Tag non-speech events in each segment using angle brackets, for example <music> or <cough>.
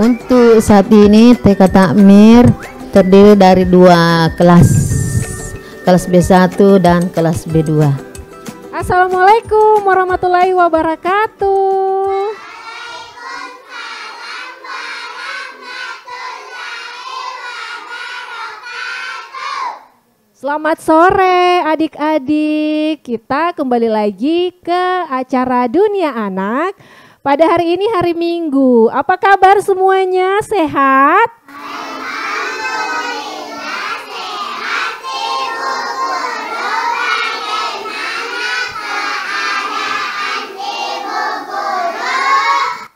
Untuk saat ini TK Takmir terdiri dari dua kelas kelas B1 dan kelas B2. Assalamualaikum warahmatullahi wabarakatuh. Selamat sore adik-adik. Kita kembali lagi ke acara Dunia Anak pada hari ini hari Minggu. Apa kabar semuanya? Sehat?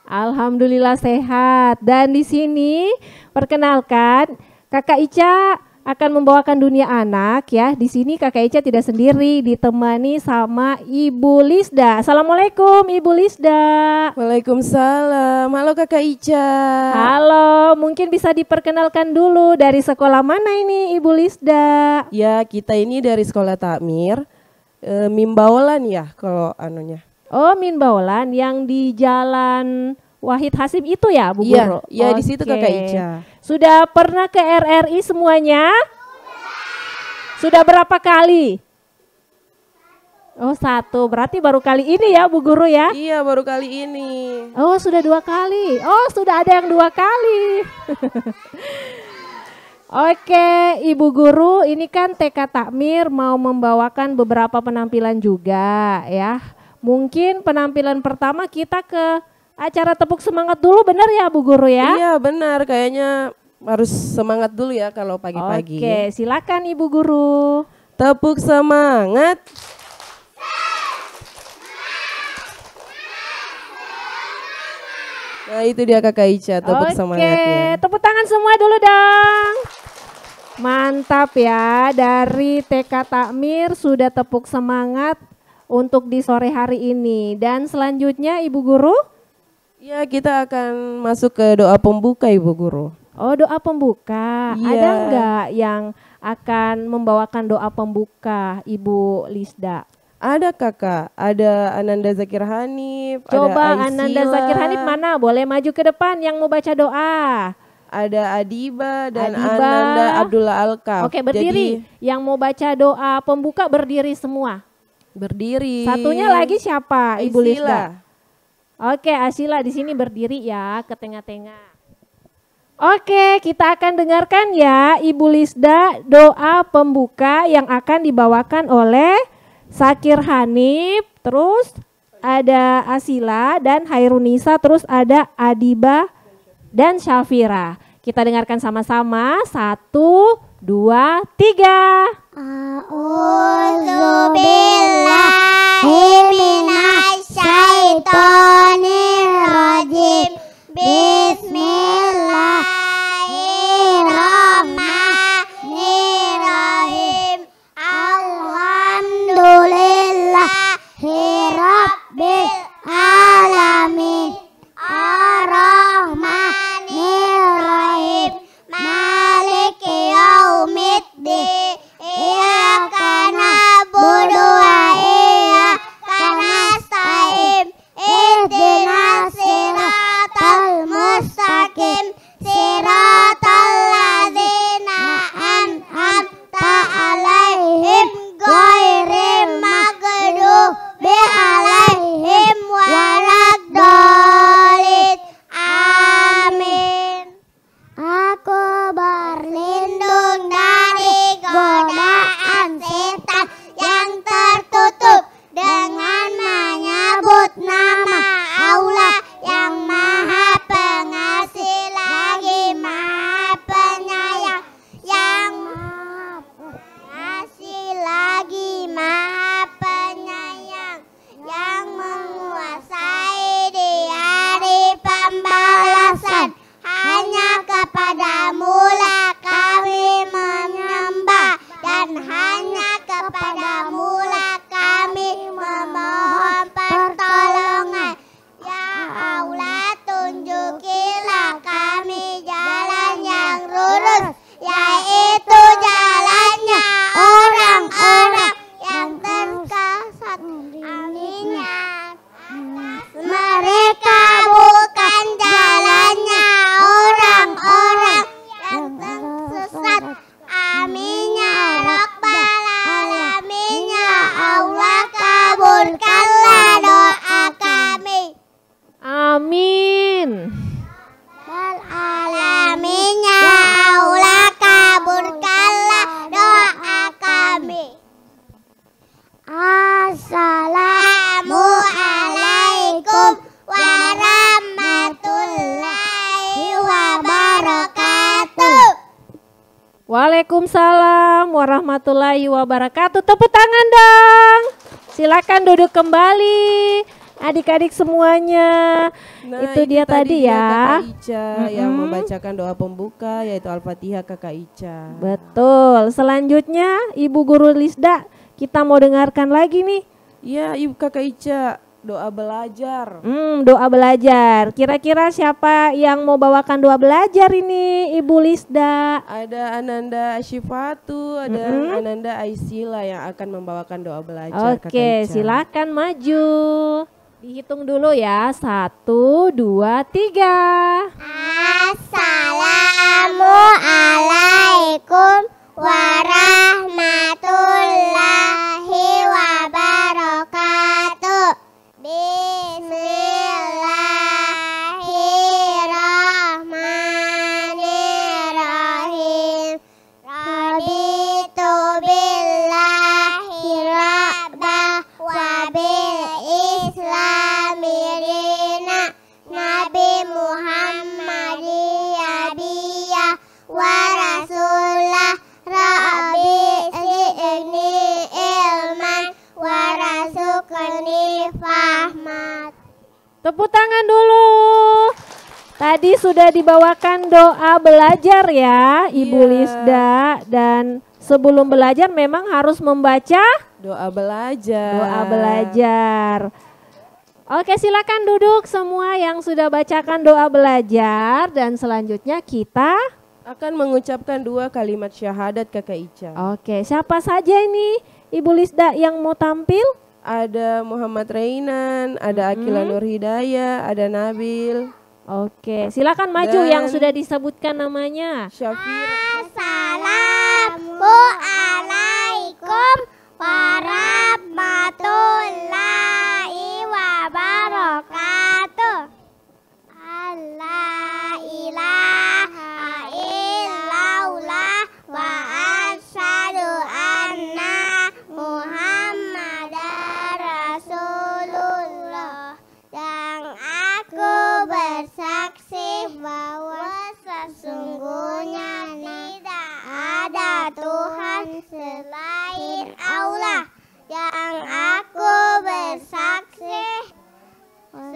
Alhamdulillah sehat. Dan di sini perkenalkan Kakak Ica akan membawakan dunia anak ya. Di sini Kakak Ica tidak sendiri, ditemani sama Ibu Lisda. Assalamualaikum Ibu Lisda. Waalaikumsalam. Halo Kakak Ica. Halo, mungkin bisa diperkenalkan dulu dari sekolah mana ini Ibu Lisda? Ya, kita ini dari sekolah takmir. E, eh, Mimbaolan ya kalau anunya. Oh, Mimbaolan yang di jalan Wahid Hasib itu ya Bu iya, Guru? Iya, di situ Kakak Ica. Sudah pernah ke RRI semuanya? Sudah berapa kali? Oh satu, berarti baru kali ini ya Bu Guru ya? Iya baru kali ini. Oh sudah dua kali, oh sudah ada yang dua kali. <laughs> Oke Ibu Guru ini kan TK Takmir mau membawakan beberapa penampilan juga ya. Mungkin penampilan pertama kita ke acara tepuk semangat dulu benar ya Bu Guru ya? Iya benar kayaknya harus semangat dulu ya kalau pagi-pagi. Oke silakan Ibu Guru. Tepuk semangat. Nah itu dia kakak Ica tepuk Oke, semangatnya. Oke tepuk tangan semua dulu dong. Mantap ya dari TK Takmir sudah tepuk semangat untuk di sore hari ini. Dan selanjutnya Ibu Guru Ya, kita akan masuk ke doa pembuka Ibu Guru. Oh, doa pembuka. Ya. Ada enggak yang akan membawakan doa pembuka Ibu Lisda? Ada kakak, ada Ananda Zakir Hanif, Coba ada Ananda Zakir Hanif mana? Boleh maju ke depan yang mau baca doa. Ada Adiba dan Adiba. Ananda Abdullah Alka. Oke, berdiri. Jadi, yang mau baca doa pembuka berdiri semua. Berdiri. Satunya lagi siapa? Ibu Lisda. Oke, Asila di sini berdiri ya ke tengah-tengah. Oke, kita akan dengarkan ya Ibu Lisda doa pembuka yang akan dibawakan oleh Sakir Hanif, terus ada Asila dan Hairunisa, terus ada Adiba dan Syafira. Kita dengarkan sama-sama, satu, dua, tiga. A'udzubillahi minasyaitonirrajim. Bismillahirrahmanirrahim. wabarakatuh. Tepuk tangan dong. Silakan duduk kembali. Adik-adik semuanya. Nah, itu, itu dia tadi ya. Kakak Ica mm -hmm. yang membacakan doa pembuka yaitu Al-Fatihah Kakak Ica. Betul. Selanjutnya Ibu Guru Lisda, kita mau dengarkan lagi nih. Iya, Ibu Kakak Ica Doa belajar. Hmm, doa belajar. Kira-kira siapa yang mau bawakan doa belajar ini, Ibu Lisda? Ada Ananda Ashifatu, ada mm -hmm. Ananda Aisila yang akan membawakan doa belajar. Oke, silakan maju. Dihitung dulu ya, satu, dua, tiga. Assalamualaikum warahmatullahi Tepuk tangan dulu. Tadi sudah dibawakan doa belajar ya Ibu yeah. Lisda dan sebelum belajar memang harus membaca doa belajar. Doa belajar. Oke, silakan duduk semua yang sudah bacakan doa belajar dan selanjutnya kita akan mengucapkan dua kalimat syahadat Kakak Ica. Oke, siapa saja ini Ibu Lisda yang mau tampil? ada Muhammad Reinan, ada Akila hmm. Nur Hidayah, ada Nabil. Oke, silakan maju Dan yang sudah disebutkan namanya. Syafira.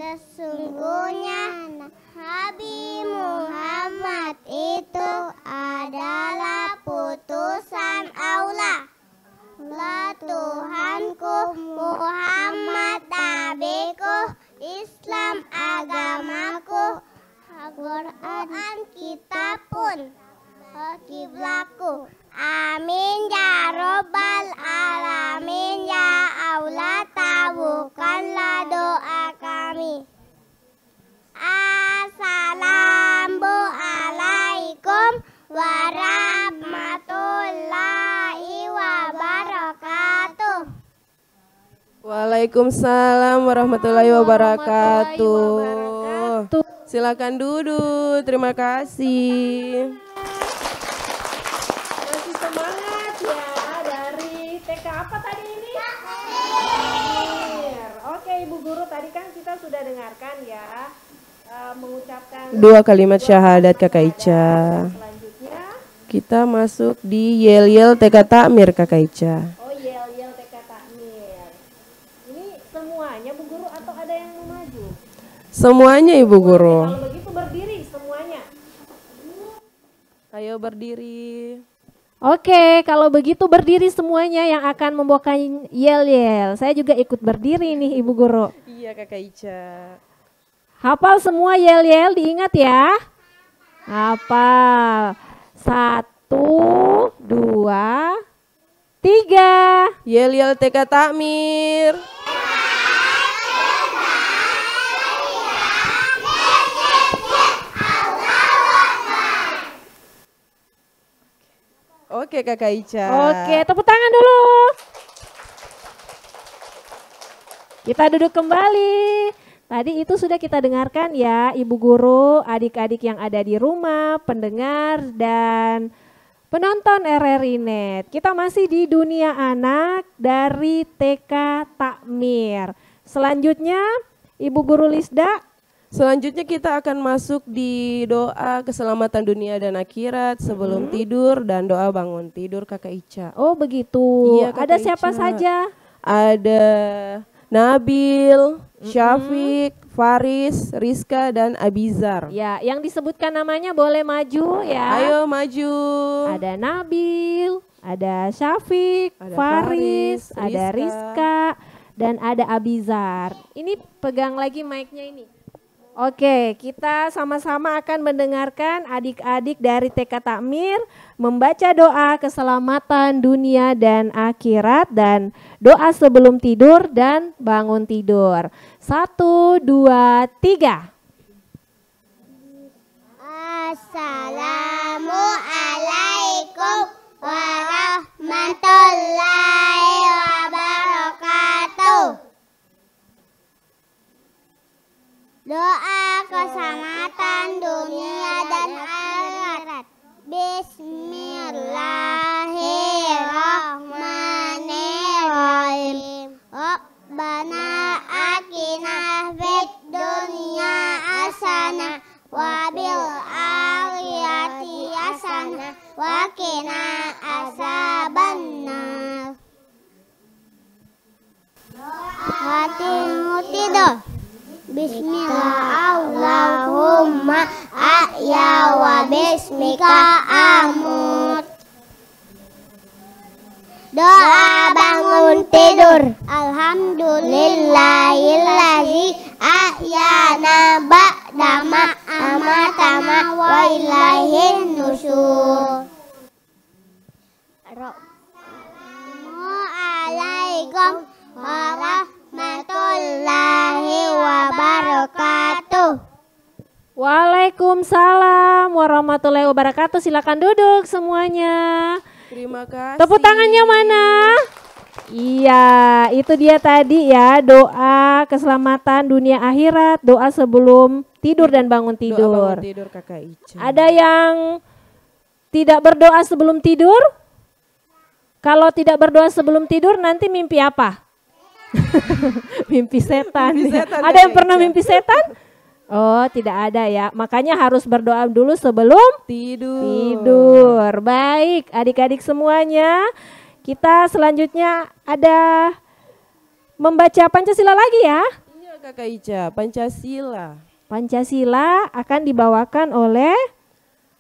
Sesungguhnya Nabi Muhammad itu adalah putusan Allah. La Tuhanku Muhammad nabiku Islam agamaku Al-Quran kita pun kiblatku. Amin ya robbal alamin ya Allah tabukanlah doa kami. Assalamualaikum warahmatullahi wabarakatuh. Waalaikumsalam warahmatullahi wabarakatuh. Silakan duduk. Terima kasih. tadi kan kita sudah dengarkan ya uh, mengucapkan dua kalimat syahadat Kakak Ica. Selanjutnya kita masuk di yel-yel TK Takmir Kakak Ica. Oh, yel-yel TK Takmir. Ini semuanya Bu Guru atau ada yang mau maju? Semuanya Ibu Guru. Kalau begitu berdiri semuanya. Ayo berdiri. Oke, kalau begitu berdiri semuanya yang akan membawakan yel-yel. Saya juga ikut berdiri nih Ibu Guru. Iya kakak Ica. Hafal semua yel-yel diingat ya. Hafal. Satu, dua, tiga. Yel-yel TK Takmir. Oke Kakak Ica. Oke, tepuk tangan dulu. Kita duduk kembali. Tadi itu sudah kita dengarkan ya, Ibu Guru, adik-adik yang ada di rumah, pendengar, dan penonton RRI Net. Kita masih di dunia anak dari TK Takmir. Selanjutnya, Ibu Guru Lisda. Selanjutnya kita akan masuk di doa keselamatan dunia dan akhirat sebelum hmm. tidur dan doa bangun tidur Kakak Ica. Oh begitu, iya, ada Ica. siapa saja? Ada Nabil, Syafiq, mm -hmm. Faris, Rizka dan Abizar. Ya, yang disebutkan namanya boleh maju ya. Ayo maju. Ada Nabil, ada Syafiq, ada Faris, Faris ada Rizka dan ada Abizar. Ini pegang lagi mic-nya ini. Oke, kita sama-sama akan mendengarkan adik-adik dari TK Takmir membaca doa keselamatan dunia dan akhirat dan doa sebelum tidur dan bangun tidur. Satu, dua, tiga. Assalamualaikum warahmatullahi wabarakatuh. Doa keselamatan dunia dan akhirat. Bismillah. Silakan duduk semuanya. Terima kasih. Tepuk tangannya mana? Iya, itu dia tadi ya doa keselamatan dunia akhirat, doa sebelum tidur dan bangun tidur. Doa bangun tidur kakak Ica. Ada yang tidak berdoa sebelum tidur? Kalau tidak berdoa sebelum tidur nanti mimpi apa? <laughs> mimpi setan. Mimpi setan ya. Ada yang pernah mimpi setan? Oh, tidak ada ya. Makanya harus berdoa dulu sebelum tidur. Tidur. Baik, adik-adik semuanya. Kita selanjutnya ada membaca Pancasila lagi ya. Iya, Kakak Ica, Pancasila. Pancasila akan dibawakan oleh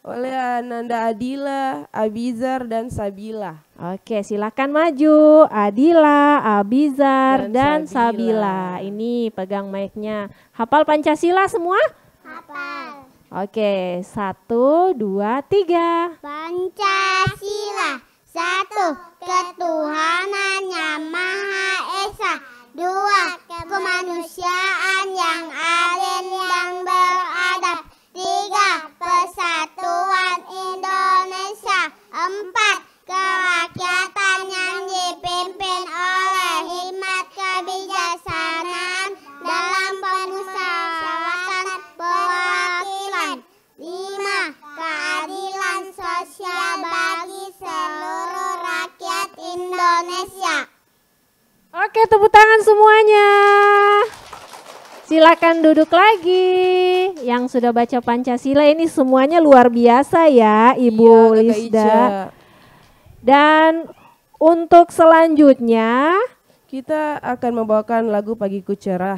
oleh Ananda Adila, Abizar, dan Sabila. Oke, silakan maju Adila, Abizar, dan, dan Sabila. Sabila. Ini pegang mic-nya. Hafal Pancasila semua? Hafal. Oke, satu, dua, tiga. Pancasila, satu, ketuhanan yang Maha Esa. Dua, kemanusiaan yang adil dan beradab. Tiga, pesat empat kerakyatan yang dipimpin oleh hikmat kebijaksanaan dalam pemusyawaratan perwakilan. Lima, keadilan sosial bagi seluruh rakyat Indonesia. Oke, tepuk tangan semuanya. Silakan duduk lagi. Yang sudah baca Pancasila ini semuanya luar biasa ya, Ibu iya, Lisda. Dan untuk selanjutnya kita akan membawakan lagu pagi Cerah.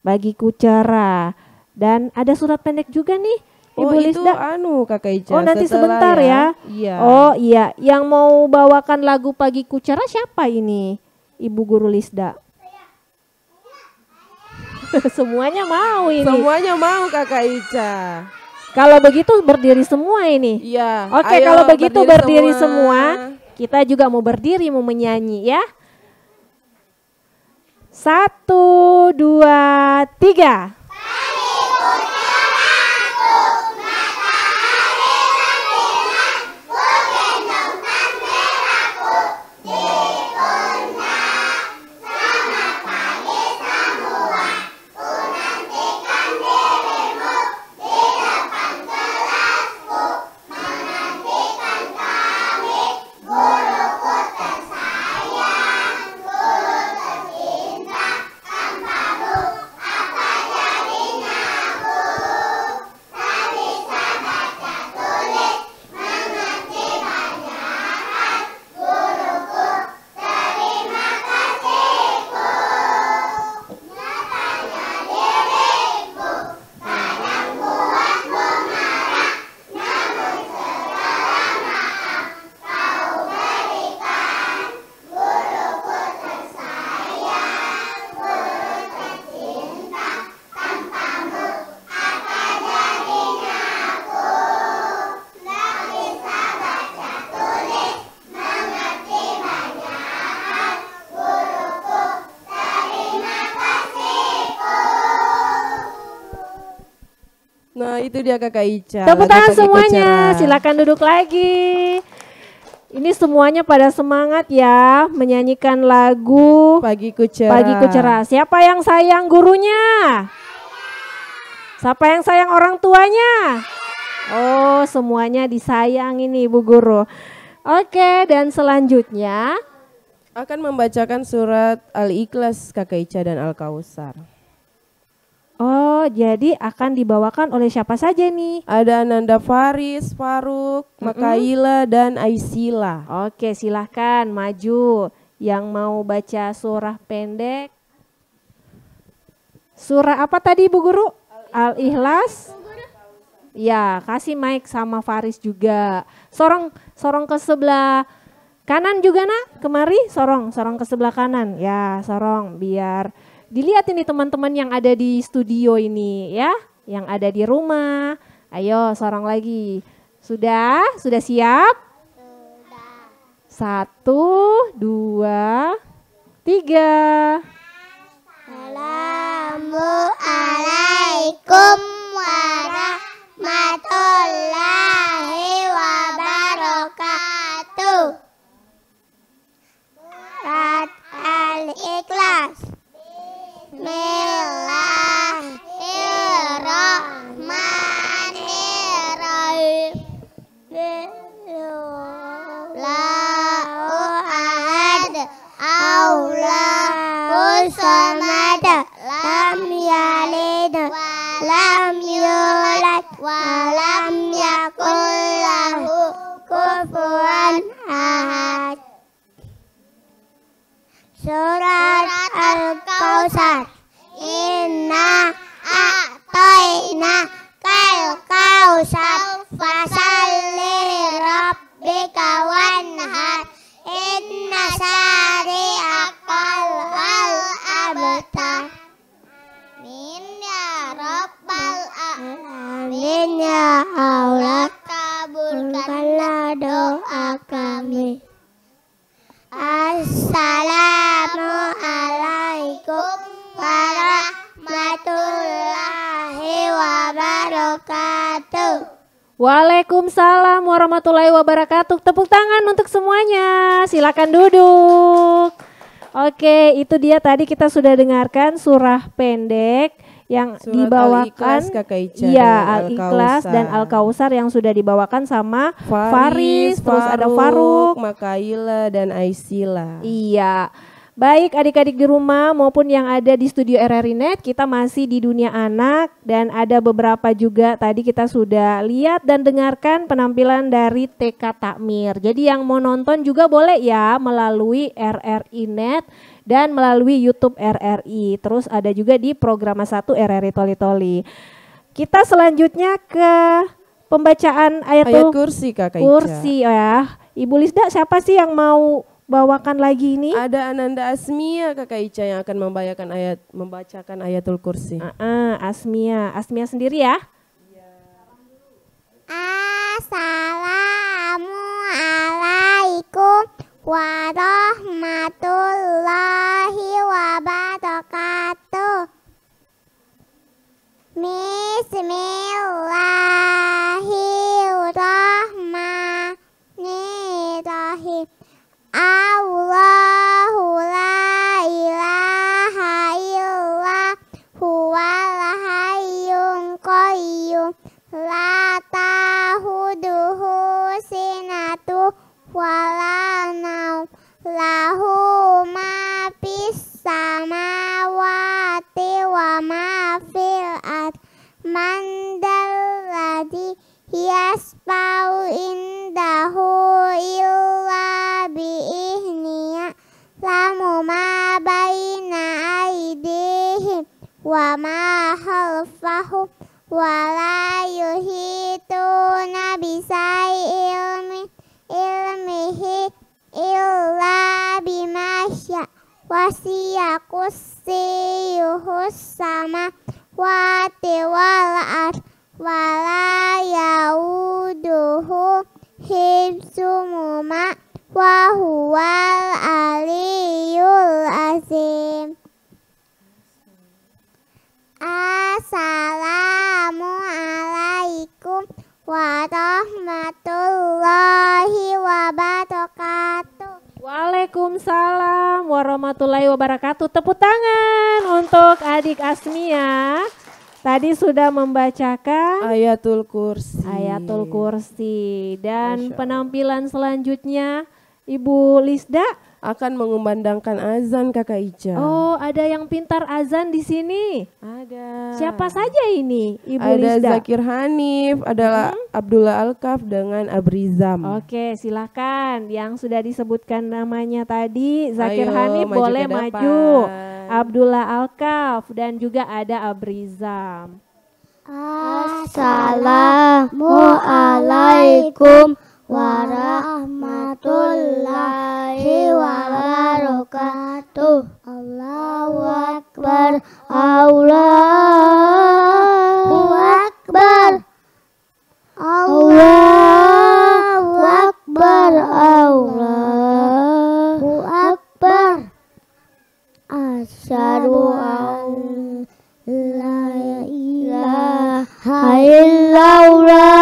pagi Cerah. Dan ada surat pendek juga nih oh, Ibu oh, Lisda. itu anu Kakak Ica. Oh, nanti sebentar ya. ya. Iya. Oh, iya. Yang mau bawakan lagu Pagi Kucerah siapa ini? Ibu Guru Lisda. <laughs> Semuanya mau ini. Semuanya mau Kakak Ica. Kalau begitu berdiri semua ini. Iya. Oke, ayo, kalau begitu berdiri, berdiri semua. semua. Kita juga mau berdiri mau menyanyi ya. Satu, dua, tiga. itu dia Kakak Ica. Tepuk tangan semuanya. Silakan duduk lagi. Ini semuanya pada semangat ya menyanyikan lagu pagi Kucera. Pagi Cerah. Siapa yang sayang gurunya? Siapa yang sayang orang tuanya? Oh, semuanya disayang ini Ibu Guru. Oke, dan selanjutnya akan membacakan surat Al-Ikhlas Kakak Ica dan Al-Kausar. Oh Jadi akan dibawakan oleh siapa saja nih? Ada Nanda Faris, Faruk, mm -mm. Makaila, dan Aisila. Oke, silahkan maju. Yang mau baca surah pendek. Surah apa tadi Bu Guru? Al-Ikhlas. ya, kasih mic sama Faris juga. Sorong, sorong ke sebelah kanan juga nak, kemari sorong, sorong ke sebelah kanan. Ya, sorong biar dilihat ini teman-teman yang ada di studio ini ya, yang ada di rumah. Ayo seorang lagi. Sudah? Sudah siap? Sudah. Satu, dua, tiga. Assalamualaikum warahmatullahi wabarakatuh. Surat Al-Ikhlas. Bismillahirrahmanirrahim. Lau ahad, Allahu samad, lam yalid, lam yulad, wa lam yakul lahu kufuwan Surat, Al-Kausar. Inna a'tayna kal kausar fasalli Kawan wanhar. Inna sari akal al abtar. Min ya rabbal Amin ya Allah. Kabulkanlah doa kami. Assalamualaikum. Waalaikumsalam warahmatullahi wabarakatuh. Tepuk tangan untuk semuanya. Silakan duduk. Oke, itu dia tadi kita sudah dengarkan surah pendek yang surah dibawakan ya Al-Ikhlas dan Al-Kausar yang sudah dibawakan sama Faris, Faris terus Faruk, ada Faruk, Makaila dan Aisila. Iya. Baik adik-adik di rumah maupun yang ada di studio RRI Net, kita masih di dunia anak dan ada beberapa juga tadi kita sudah lihat dan dengarkan penampilan dari TK Takmir. Jadi yang mau nonton juga boleh ya melalui RRI Net dan melalui YouTube RRI. Terus ada juga di program 1 RRI Toli Toli. Kita selanjutnya ke pembacaan ayat, ayat kursi Kakak Kursi ya. Ibu Lisda siapa sih yang mau bawakan lagi ini? Ada Ananda Asmia Kakak Ica yang akan membacakan ayat membacakan ayatul kursi. Uh -uh, Asmia, Asmia sendiri ya. Assalamualaikum warahmatullahi wala yuhituna bisai ilmi ilmihi illa bimasya wasiya kursiyuhus sama wati wal ar wala yauduhu hibsumuma wa huwal aliyul azim warahmatullahi wabarakatuh. Tepuk tangan untuk adik Asmia. Tadi sudah membacakan Ayatul Kursi. Ayatul Kursi dan penampilan selanjutnya Ibu Lisda akan mengumandangkan azan Kakak Ica. Oh, ada yang pintar azan di sini? Ada. Siapa saja ini, Ibu Ada Rizda? Zakir Hanif, ada hmm? Abdullah Alkaf dengan Abrizam. Oke, silakan. Yang sudah disebutkan namanya tadi, Zakir Ayo, Hanif maju boleh maju. Abdullah Alkaf dan juga ada Abrizam. Assalamualaikum warahmatullahi wabarakatuh. Allahu Akbar, Allahu Akbar. Allahu Akbar, Allahu Akbar. Asyhadu an la ilaha illallah.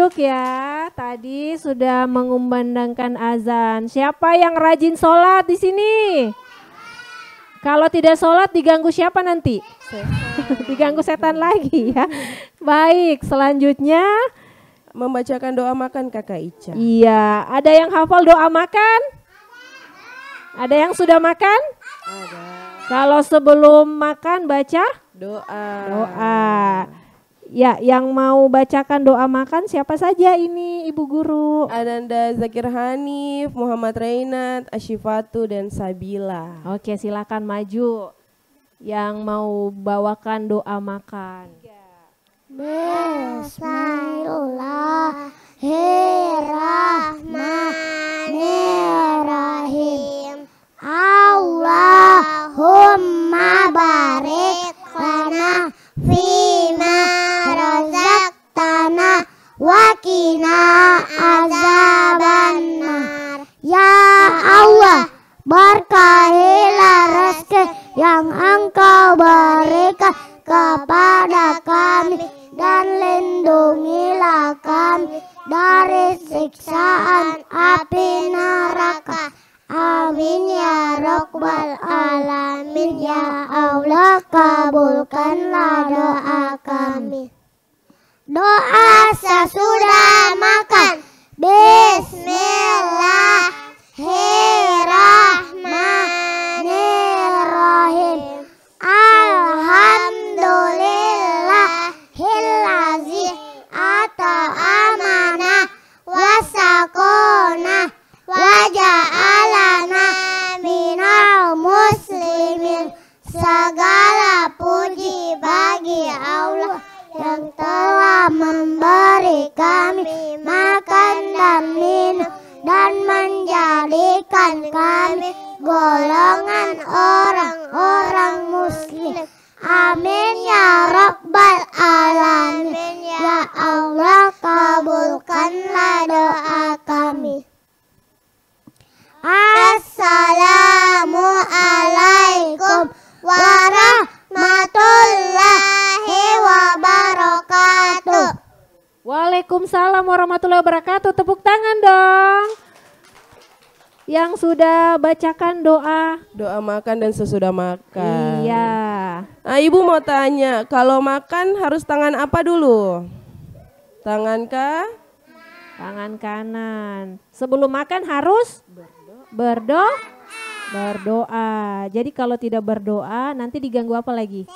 duduk ya. Tadi sudah mengumandangkan azan. Siapa yang rajin sholat di sini? Kalau tidak sholat diganggu siapa nanti? <laughs> diganggu setan lagi ya. Baik, selanjutnya membacakan doa makan kakak Ica. Iya, ada yang hafal doa makan? Ada yang sudah makan? Ada. Kalau sebelum makan baca doa. Doa. Ya, yang mau bacakan doa makan siapa saja ini Ibu Guru? Ananda Zakir Hanif, Muhammad Reinat, Ashifatu dan Sabila. Oke, silakan maju. Yang mau bawakan doa makan. Bismillahirrahmanirrahim. Allahumma barik lana fima Wakina azaban nar. Ya Allah, berkahilah rezeki yang engkau berikan kepada kami dan lindungilah kami dari siksaan api neraka. Amin ya Rabbal Alamin Ya Allah kabulkanlah doa kami doa sesudah makan. bacakan doa. Doa makan dan sesudah makan. Iya. Nah, Ibu mau tanya, kalau makan harus tangan apa dulu? Tangan kah? Tangan kanan. Sebelum makan harus berdoa. Berdoa. Jadi kalau tidak berdoa nanti diganggu apa lagi?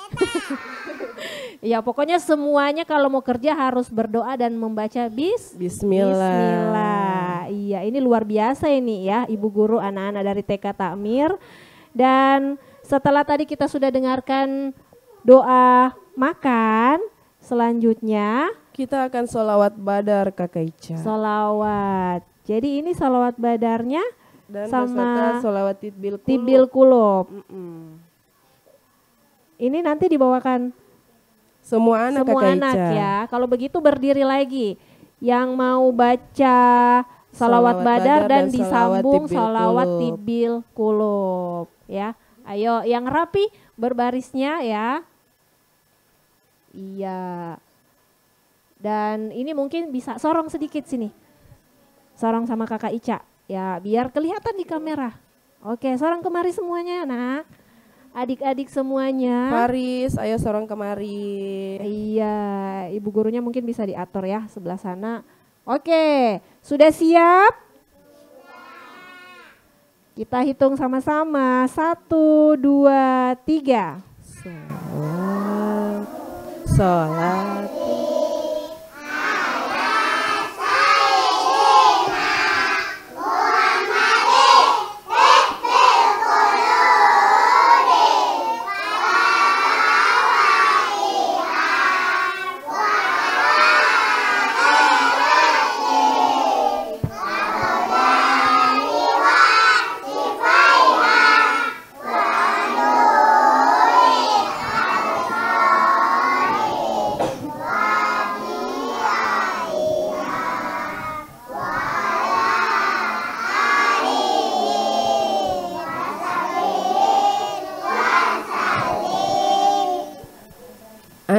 <laughs> ya pokoknya semuanya kalau mau kerja harus berdoa dan membaca bis. Bismillah. Bismillah iya ini luar biasa ini ya ibu guru anak-anak dari TK Takmir dan setelah tadi kita sudah dengarkan doa makan selanjutnya kita akan solawat badar kakak Ica solawat jadi ini solawat badarnya dan sama solawat tibil kulub, tibil kulub. Mm -mm. ini nanti dibawakan semua anak semua kakak anak ya kalau begitu berdiri lagi yang mau baca Salawat, badar, Badar dan, dan disambung salawat Tibil Kulub ya. Ayo yang rapi berbarisnya ya. Iya. Dan ini mungkin bisa sorong sedikit sini. Sorong sama Kakak Ica ya, biar kelihatan di kamera. Oke, sorong kemari semuanya, nak. Adik-adik semuanya. Paris ayo sorong kemari. Iya, ibu gurunya mungkin bisa diatur ya sebelah sana. Oke. Sudah siap? Kita hitung sama-sama. Satu, dua, tiga. Salat, salat.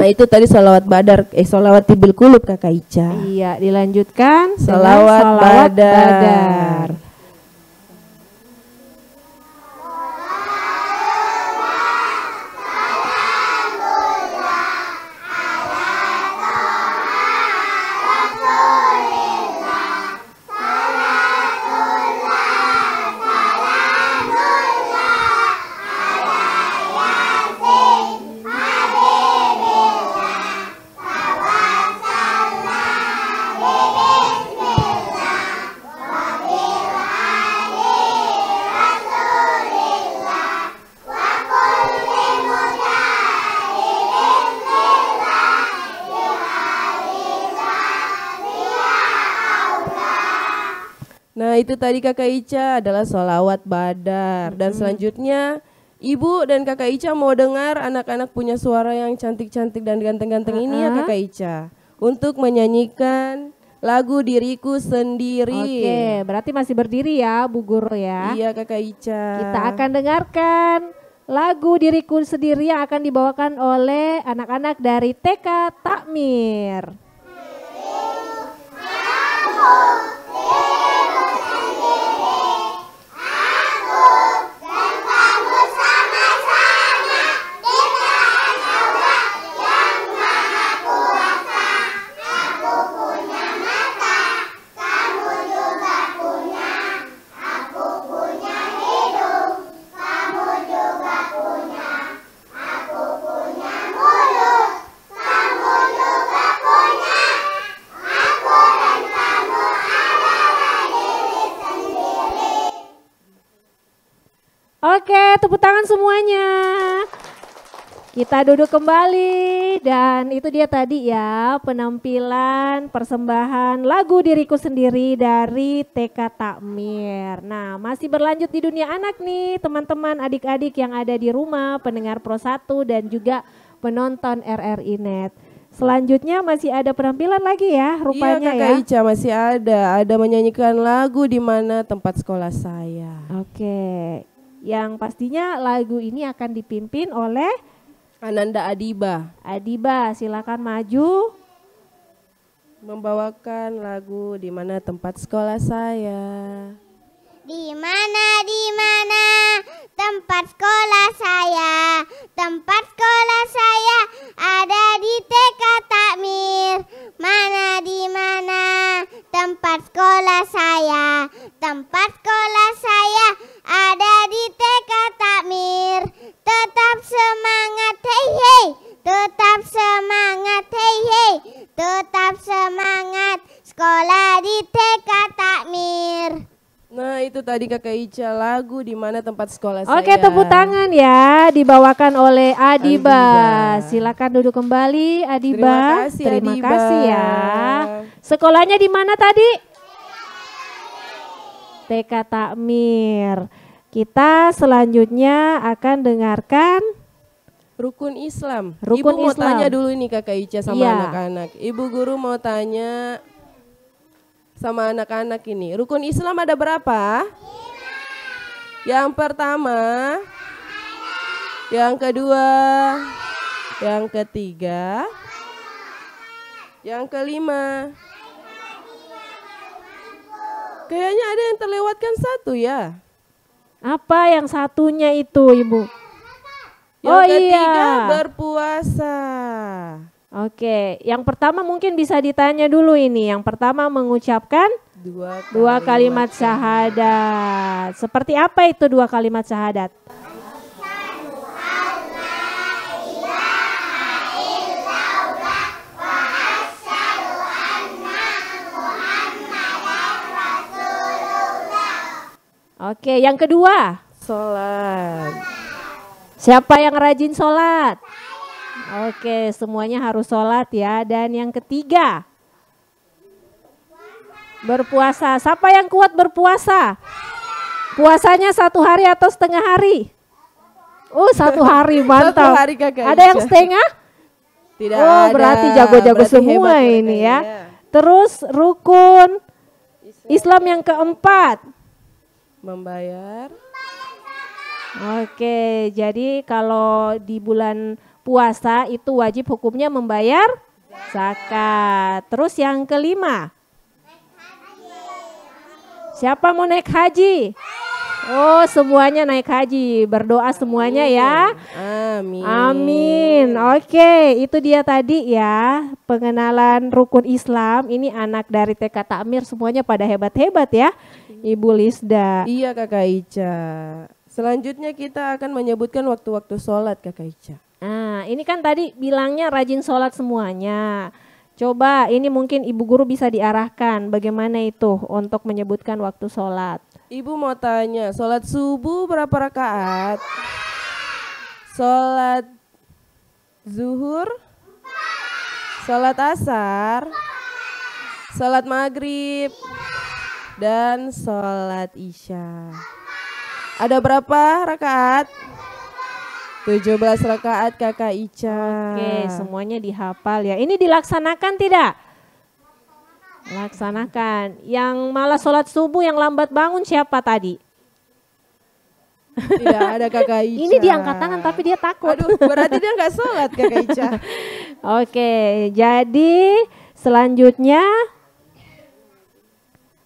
Nah itu tadi salawat badar, eh salawat tibil kulub kakak Ica. Iya dilanjutkan salawat, salawat badar. badar. Nah itu tadi kakak Ica adalah sholawat badar dan selanjutnya ibu dan kakak Ica mau dengar anak-anak punya suara yang cantik-cantik dan ganteng-ganteng ini ya kakak Ica untuk menyanyikan lagu diriku sendiri. Oke, berarti masih berdiri ya Bu Guru ya. Iya kakak Ica. Kita akan dengarkan lagu diriku sendiri yang akan dibawakan oleh anak-anak dari TK Takmir. semuanya. Kita duduk kembali dan itu dia tadi ya penampilan persembahan lagu diriku sendiri dari TK Takmir. Nah masih berlanjut di dunia anak nih teman-teman adik-adik yang ada di rumah pendengar Pro 1 dan juga penonton RRI Net. Selanjutnya masih ada penampilan lagi ya iya, rupanya iya, kak ya. Ica masih ada, ada menyanyikan lagu di mana tempat sekolah saya. Oke yang pastinya lagu ini akan dipimpin oleh Ananda Adiba. Adiba, silakan maju membawakan lagu di mana tempat sekolah saya. Di mana di mana tempat sekolah saya? Tempat sekolah saya ada di TK Takmir. Mana di mana tempat sekolah saya? Tempat sekolah saya ada di TK Takmir. Tetap semangat, hei hei. Tetap semangat, hei hei. Tetap semangat sekolah di TK Takmir. Nah itu tadi kakak Ica lagu di mana tempat sekolah Oke, saya. Oke tepuk tangan ya dibawakan oleh Adiba. Adiba. Silakan duduk kembali Adiba. Terima kasih Terima Adiba. kasih ya. Sekolahnya di mana tadi? TK Takmir. Kita selanjutnya akan dengarkan Rukun Islam. Rukun Ibu Islam. mau tanya dulu ini Kakak Ica sama iya. anak-anak. Ya. Ibu guru mau tanya sama anak-anak ini. Rukun Islam ada berapa? Yang pertama, yang kedua, yang ketiga, yang kelima. Kayaknya ada yang terlewatkan satu ya. Apa yang satunya itu, Ibu? Yang oh ketiga iya. berpuasa. Oke, yang pertama mungkin bisa ditanya dulu ini. Yang pertama mengucapkan dua kalimat, dua kalimat syahadat. Seperti apa itu dua kalimat syahadat? Oke, yang kedua. Sholat. Siapa yang rajin sholat? Saya. Oke, semuanya harus sholat ya. Dan yang ketiga, berpuasa. Siapa yang kuat berpuasa? Puasanya satu hari atau setengah hari? Oh, satu hari <laughs> mantap. Satu hari Ada yang setengah? Tidak oh, ada. berarti jago-jago semua ini ya. ya. Terus rukun Islam yang keempat. Membayar. Oke, jadi kalau di bulan puasa itu wajib hukumnya membayar zakat. Terus yang kelima. Siapa mau naik haji? Oh, semuanya naik haji. Berdoa semuanya ya. Amin. Amin. Oke, itu dia tadi ya pengenalan rukun Islam. Ini anak dari TK Takmir semuanya pada hebat-hebat ya. Ibu Lisda. Iya, Kakak Ica. Selanjutnya kita akan menyebutkan waktu-waktu sholat, Kakak Ica. Nah, ini kan tadi bilangnya rajin sholat semuanya. Coba ini mungkin ibu guru bisa diarahkan bagaimana itu untuk menyebutkan waktu sholat. Ibu mau tanya, sholat subuh berapa rakaat? Sholat zuhur? Sholat asar? Sholat maghrib? Dan sholat isya. Ada berapa rakaat? 17 rakaat Kakak Ica. Oke, semuanya dihafal ya. Ini dilaksanakan tidak? Laksanakan. Yang malas sholat subuh, yang lambat bangun siapa tadi? Tidak ada Kakak <laughs> Ica. Ini diangkat tangan tapi dia takut. Aduh, berarti dia nggak sholat Kakak Ica. <laughs> Oke, jadi selanjutnya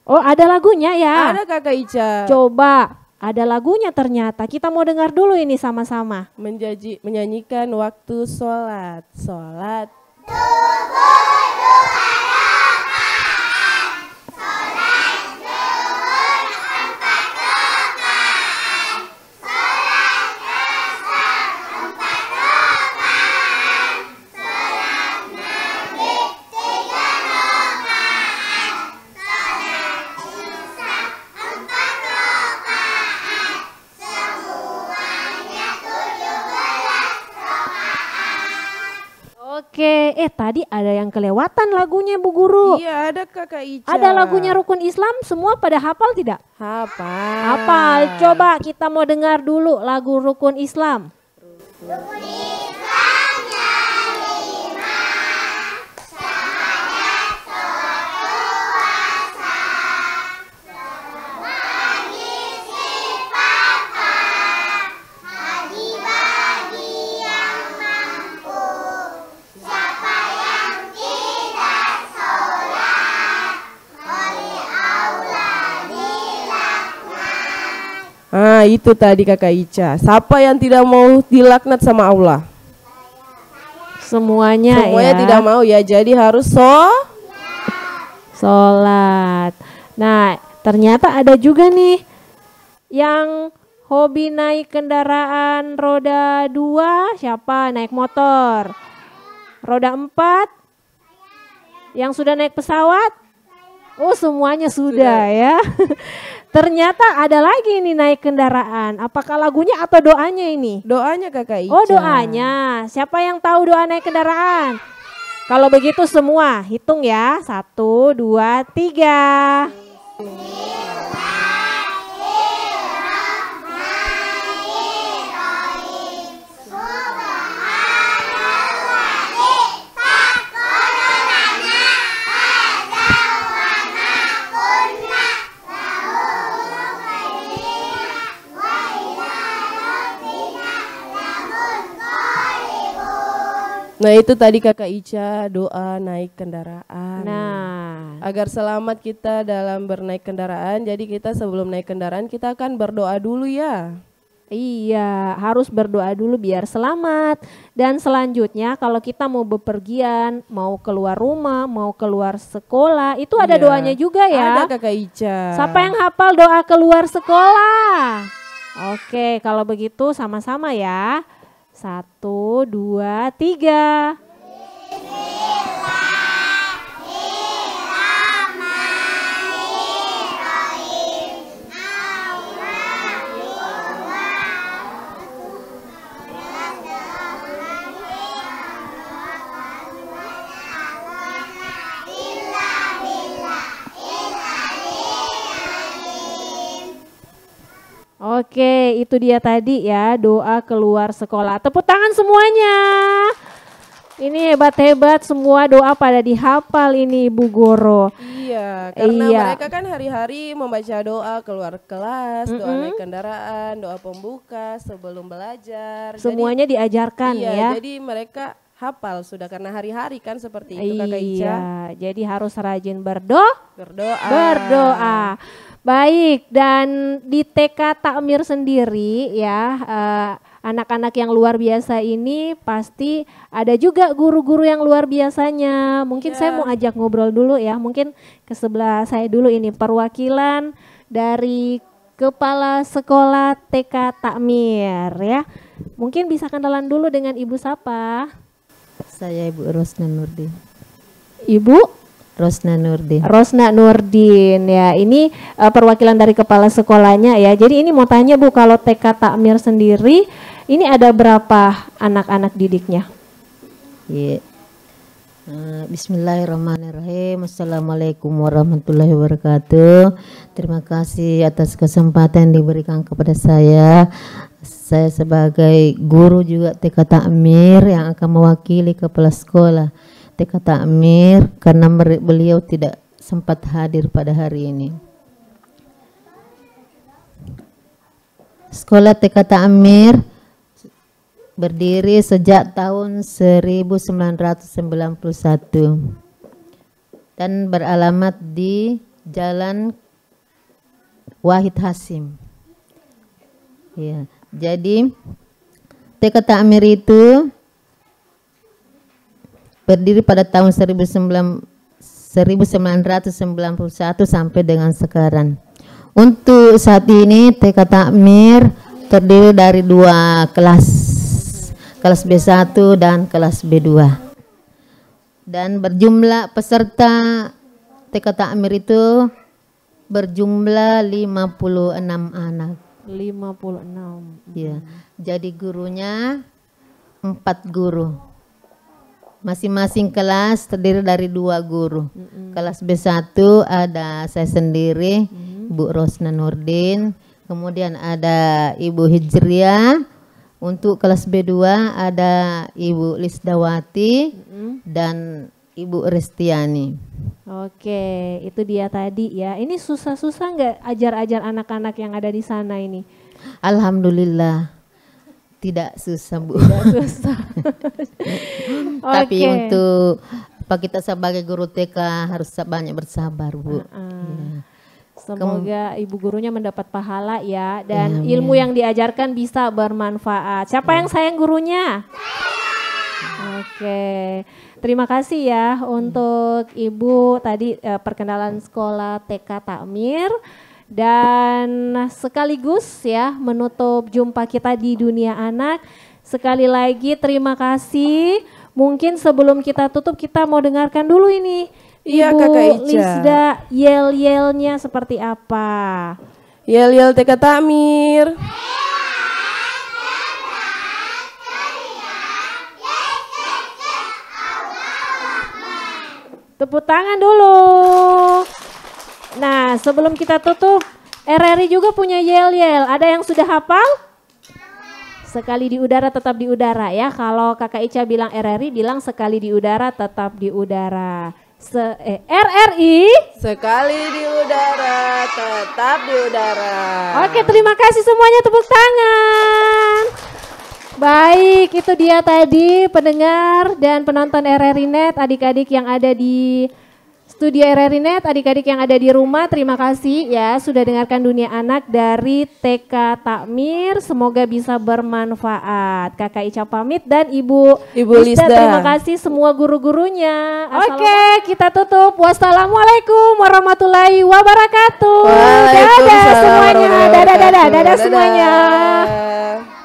Oh, ada lagunya ya? Ada Kakak Ica. Coba ada lagunya ternyata. Kita mau dengar dulu ini sama-sama. Menjanji menyanyikan waktu sholat. Sholat. eh tadi ada yang kelewatan lagunya Bu Guru. Iya ada Kakak Ica. Ada lagunya Rukun Islam semua pada hafal tidak? Hafal. Hafal. Coba kita mau dengar dulu lagu Rukun Islam. Rukun Islam. Ah, itu tadi Kakak Ica. Siapa yang tidak mau dilaknat sama Allah? Semuanya, Semuanya ya. tidak mau ya. Jadi harus so sholat. Nah, ternyata ada juga nih yang hobi naik kendaraan roda dua siapa naik motor roda empat yang sudah naik pesawat oh semuanya sudah, sudah. ya Ternyata ada lagi nih naik kendaraan. Apakah lagunya atau doanya ini? Doanya kakak Ica. Oh doanya. Siapa yang tahu doa naik kendaraan? Kalau begitu semua hitung ya. Satu, dua, tiga. Tiga. Nah itu tadi kakak Ica doa naik kendaraan. Nah agar selamat kita dalam bernaik kendaraan. Jadi kita sebelum naik kendaraan kita akan berdoa dulu ya. Iya, harus berdoa dulu biar selamat. Dan selanjutnya kalau kita mau bepergian, mau keluar rumah, mau keluar sekolah, itu ada iya, doanya juga ya. Ada Kakak Ica. Siapa yang hafal doa keluar sekolah? Oke, kalau begitu sama-sama ya. Satu, dua, tiga. Oke, itu dia tadi ya doa keluar sekolah. Tepuk tangan semuanya. Ini hebat-hebat semua doa pada dihafal ini Ibu Goro. Iya, karena iya. mereka kan hari-hari membaca doa keluar kelas, mm -hmm. doa naik kendaraan, doa pembuka sebelum belajar. Semuanya jadi, diajarkan iya, ya. jadi mereka hafal sudah karena hari-hari kan seperti itu iya, Kakak Ica. Iya, jadi harus rajin berdoa. Berdoa. Berdoa. Baik, dan di TK Takmir sendiri ya, eh, anak-anak yang luar biasa ini pasti ada juga guru-guru yang luar biasanya. Mungkin yeah. saya iya. mau ajak ngobrol dulu ya, mungkin ke sebelah saya dulu ini perwakilan dari Kepala Sekolah TK Takmir ya. Mungkin bisa kenalan dulu dengan Ibu Sapa. Saya Ibu Rosna Nurdin. Ibu? Rosna Nurdin. Rosna Nurdin ya, ini uh, perwakilan dari kepala sekolahnya ya. Jadi ini mau tanya Bu kalau TK Takmir sendiri ini ada berapa anak-anak didiknya? Yeah. Iya. Bismillahirrahmanirrahim. Assalamualaikum warahmatullahi wabarakatuh. Terima kasih atas kesempatan diberikan kepada saya. Saya sebagai guru juga TK Takmir yang akan mewakili kepala sekolah seperti kata Amir karena beliau tidak sempat hadir pada hari ini. Sekolah TK Ta'mir berdiri sejak tahun 1991 dan beralamat di Jalan Wahid Hasim. Ya, jadi TK Ta'mir itu berdiri pada tahun 1991 sampai dengan sekarang. Untuk saat ini TK Takmir terdiri dari dua kelas, kelas B1 dan kelas B2. Dan berjumlah peserta TK Takmir itu berjumlah 56 anak. 56. Ya. Jadi gurunya empat guru Masing-masing kelas terdiri dari dua guru. Mm-hmm. Kelas B1 ada saya sendiri, mm-hmm. Bu Rosna Nurdin. Kemudian ada Ibu Hijriah. Untuk kelas B2 ada Ibu Lisdawati mm-hmm. dan Ibu Restiani. Oke, itu dia tadi ya. Ini susah-susah nggak ajar-ajar anak-anak yang ada di sana ini? Alhamdulillah tidak susah bu. Tidak susah. <laughs> Tapi untuk apa kita sebagai guru TK harus banyak bersabar bu. Uh -uh. Ya. Semoga ibu gurunya mendapat pahala ya dan ya, ilmu yang diajarkan bisa bermanfaat. Siapa ya. yang sayang gurunya? Saya. Oke. Terima kasih ya untuk Ibu tadi eh, perkenalan sekolah TK Takmir dan sekaligus ya menutup jumpa kita di dunia anak. Sekali lagi terima kasih. Mungkin sebelum kita tutup kita mau dengarkan dulu ini Iya Ibu Kakak Ica. Lisda yel-yelnya seperti apa? Yel-yel Teka Tamir. Tepuk tangan dulu. Nah, sebelum kita tutup, RRI juga punya yel-yel. Ada yang sudah hafal? Sekali di udara tetap di udara ya. Kalau Kakak Ica bilang RRI, bilang sekali di udara tetap di udara. Se eh, RRI sekali di udara tetap di udara. Oke, terima kasih semuanya tepuk tangan. Baik, itu dia tadi pendengar dan penonton RRI Net adik-adik yang ada di Studio RRI Net, adik-adik yang ada di rumah, terima kasih ya sudah dengarkan Dunia Anak dari TK Takmir. Semoga bisa bermanfaat. Kakak Ica pamit dan Ibu, Ibu Lista, Lista. terima kasih semua guru-gurunya. Oke, kita tutup. Wassalamualaikum warahmatullahi wabarakatuh. Dadah semuanya. Dadah, dadah, dadah, dadah semuanya.